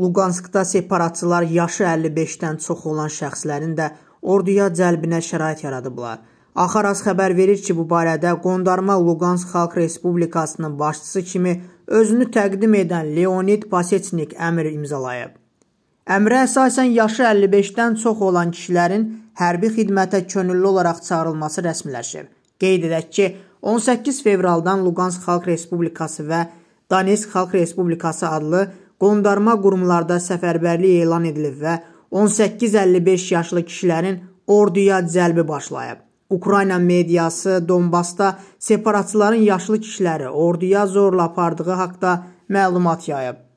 Luqanskda separatçılar yaşı 55-dən çox olan şəxslərin də orduya cəlbinə şərait yaradıblar. Axaras xəbər verir ki, bu barədə Qondarma Luqansk Xalq Respublikasının başçısı kimi özünü təqdim edən Leonid Pasechnik əmr imzalayıb. Əmrə əsasən yaşı 55-dən çox olan kişilərin hərbi xidmətə könüllü olaraq çağırılması rəsmiləşib. Qeyd edək ki, 18 fevraldan Luqansk Xalq Respublikası və Donetsk Xalq Respublikası adlı qondarma qurumlarda səfərbərlik elan edilib və 18-55 yaşlı kişilərin orduya cəlbi başlayıb. Ukrayna mediası Donbasda separatçıların yaşlı kişiləri orduya zorla apardığı haqda məlumat yayıb.